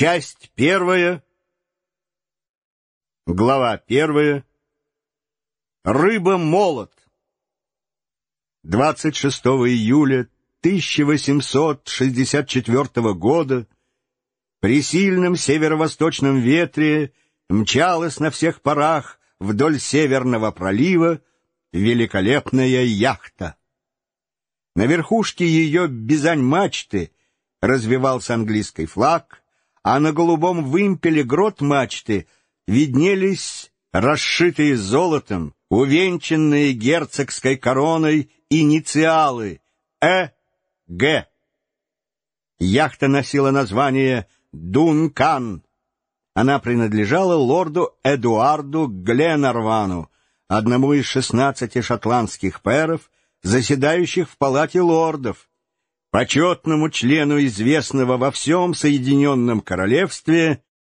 Часть первая. Глава первая. Рыба-молот. 26 июля 1864 года при сильном северо-восточном ветре мчалась на всех парах вдоль Северного пролива великолепная яхта. На верхушке ее бизань-мачты развивался английский флаг — а на голубом вымпеле грот мачты виднелись расшитые золотом, увенчанные герцогской короной инициалы Э. Г. Яхта носила название «Дункан». Она принадлежала лорду Эдуарду Гленарвану, одному из шестнадцати шотландских пэров, заседающих в палате лордов, почетному члену известного во всем Соединенном Королевстве